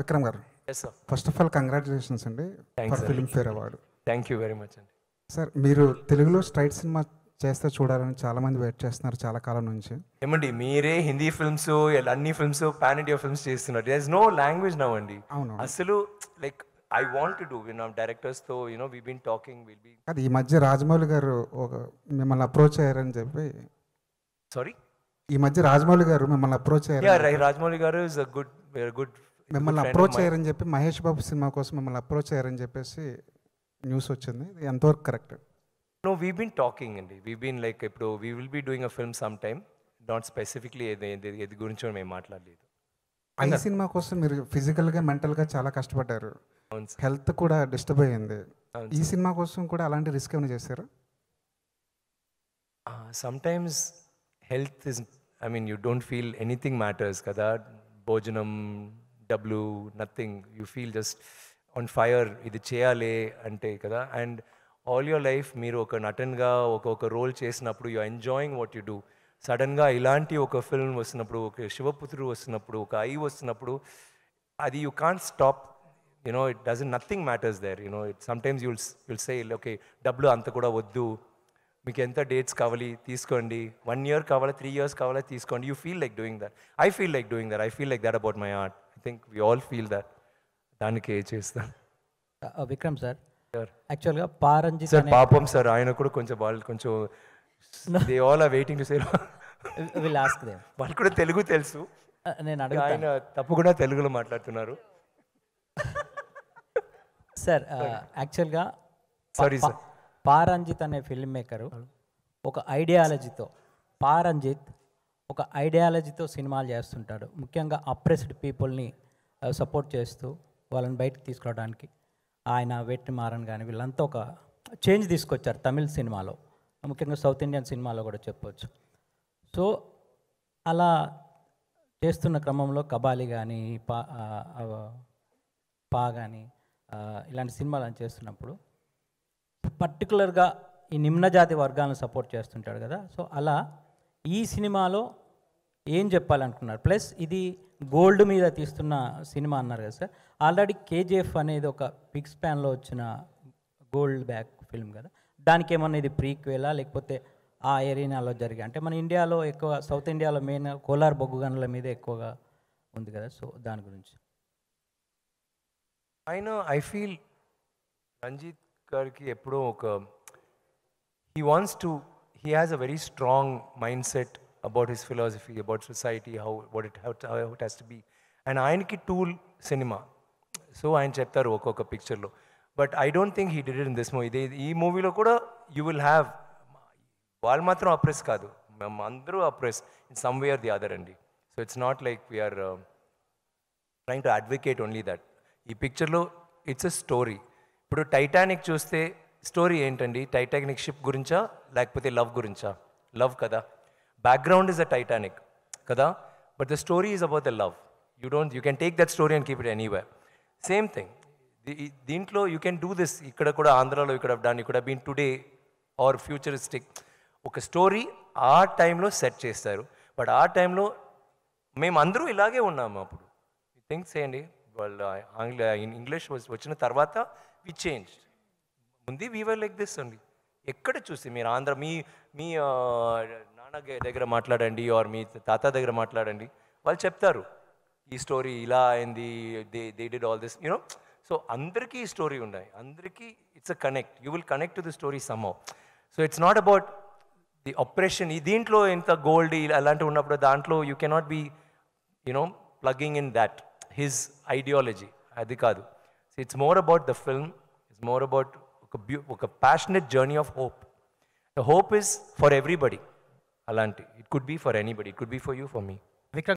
విక్రమ్ గారు first of all congratulations అండి for Filmfare award thank you very much అండి sir మీరు తెలుగులో స్ట్రైట్ సినిమా చేస్తే చూడాలని చాలా మంది వెయిట్ చేస్తున్నారు చాలా కాలం నుంచి ఏమండి మీరే హిందీ ఫిల్మ్స్ అన్ని ఫిల్మ్స్ పాన్ ఇండియా ఫిల్మ్స్ చేస్తున్నారు there is no language now అండి అవును అసలు like I want to you know directors తో you know we been talking will be అది ఈ మధ్య రాజమౌళి గారు ఒక మిమ్మల్ని అప్రోచ్ అయ్యారని చెప్పి సారీ ఈ మధ్య రాజమౌళి గారు మిమ్మల్ని అప్రోచ్ అయ్యారు రాజమౌళి గారు ఇస్ అ గుడ్ గుడ్ మిమ్మల్ని అప్రోచ్ అయ్యారని చెప్పి మహేష్ బాబు సినిమా కోసం మిమ్మల్ని అప్రోచ్ అయ్యారని చెప్పేసి న్యూస్ వచ్చింది ఎంతవరకు correct no we been talking అండి వీ బీన్ లైక్ ఇప్పుడు we will be doing a film some time not specifically ఇది గురించి మేము మాట్లాడలేదు ఈ సినిమా కోసం మీరు ఫిజికల్గా మెంటల్గా చాలా కష్టపడ్డారు హెల్త్ కూడా డిస్టర్బ్ అయ్యింది ఈ సినిమా కోసం కూడా అలాంటి రిస్క్ ఏమైనా చేశారు sometimes health is I mean you don't feel anything matters కదా భోజనం డబ్ల్యూ nothing you feel just on fire ఇది చేయాలి అంటే కదా అండ్ ఆల్ యువర్ లైఫ్ మీరు ఒక నటన్గా ఒక్కొక్క రోల్ చేసినప్పుడు you enjoying what you do సడన్గా ఇలాంటి ఒక ఫిల్మ్ వస్తున్నప్పుడు ఒక శివపుత్రుడు వస్తున్నప్పుడు ఒక ఐ వస్తున్నప్పుడు అది you can't stop you know it doesn't nothing matters there you know it sometimes you'll you'll say okay డబ్బులు అంత కూడా వద్దు మీకు ఎంత డేట్స్ కావాలి తీసుకోండి వన్ ఇయర్ కావాలా త్రీ ఇయర్స్ కావాలా తీసుకోండి you feel like doing that I feel like doing that I feel like that about my art I think we all feel that దానికి చేస్తాం విక్రమ్ సార్ యాక్చువల్గా పారంజిత్ సార్ పాపం సార్ ఆయన కూడా కొంచెం వాళ్ళు కొంచెం they all a waiting to వాళ్ళు కూడా తెలుగు తెలుసు uh, నేను అడుగు ఆయన తప్పకుండా తెలుగులో మాట్లాడుతున్నారు సార్ యాక్చువల్గా సారీ సార్ పారంజిత్ అనే ఫిల్మ్ మేకరు ఒక ఐడియాలజీతో పారంజిత్ ఒక ఐడియాలజీతో సినిమాలు చేస్తుంటాడు ముఖ్యంగా అప్రెస్డ్ పీపుల్ని సపోర్ట్ చేస్తూ వాళ్ళని బయటకు తీసుకురావడానికి ఆయన వెట్టి మారన్ కానీ వీళ్ళంతా ఒక చేంజ్ తీసుకొచ్చారు తమిళ్ సినిమాలో ముఖ్యంగా సౌత్ ఇండియన్ సినిమాలో కూడా చెప్పవచ్చు సో అలా చేస్తున్న క్రమంలో కబాలి కానీ పా పా కానీ ఇలాంటి సినిమాలు చేస్తున్నప్పుడు పర్టికులర్గా ఈ నిమ్నజాతి వర్గాలను సపోర్ట్ చేస్తుంటాడు కదా సో అలా ఈ సినిమాలో ఏం చెప్పాలనుకున్నారు ప్లస్ ఇది గోల్డ్ మీద తీస్తున్న సినిమా అన్నారు కదా సార్ ఆల్రెడీ కేజీఎఫ్ అనేది ఒక పిక్స్ ప్యాన్లో వచ్చిన గోల్డ్ బ్యాక్ ఫిల్మ్ కదా దానికి ఏమన్నా ఇది ప్రీక్వేలా లేకపోతే ఆ ఏరియాలో జరిగా అంటే మన ఇండియాలో ఎక్కువ సౌత్ ఇండియాలో మెయిన్ కోలార్ బొగ్గు గనుల మీద ఎక్కువగా ఉంది కదా సో దాని గురించి ఆయన ఐ ఫీల్ రంజిత్ గారికి ఎప్పుడూ ఒక he wants to he has a very strong mindset about his philosophy, about society, how, what it, how, it has to be. And I need tool cinema. So I need to a picture. Lo. But I don't think he did it in this movie. They, this movie, lo you will have. matra oppressed. Kadu. Mandru oppressed in some way or the other. Andi. So it's not like we are uh, trying to advocate only that. This picture, lo, it's a story. But Titanic chose the. Story ఏంటండి Titanic ship గురించా లేకపోతే love గురించా love కదా background is a Titanic కదా but the story is about the love you don't you can take that story and keep it anyway same thing దీంట్లో you can do this ఇక్కడ కూడా ఆంధ్రాలో ఇక్కడ డాన్ ఇక్కడ been today are futuristic ఒక story ఆ టైంలో సెట్ చేస్తారు బట్ ఆ టైంలో మేము అందరూ ఇలాగే ఉన్నాము అప్పుడు థింగ్స్ చేయండి వాళ్ళ ఆంగ్ల ఇంగ్లీష్ వచ్చిన తర్వాత వి చేంజ్ ఉంది వీవర్ లైక్ దిస్ అండి ఎక్కడ చూసి మీరు ఆంధ్ర మీ మీ నాన్న దగ్గర మాట్లాడండి ఆర్ మీ తాత దగ్గర మాట్లాడండి వాళ్ళు చెప్తారు ఈ స్టోరీ ఇలా అయింది they they did all this you know so అందరికీ ఈ స్టోరీ ఉన్నాయి అందరికీ it's a connect you will connect to the story somehow so it's not about the operation ఈ దీంట్లో ఇంత గోల్డ్ అలాంటివి ఉన్నప్పుడు దాంట్లో you cannot be you know plugging in that his ideology అది కాదు it's more about the film it's more about ఒక ఒక passionate journey of hope the hope is for everybody అలాంటి it could be for anybody it could be for you for me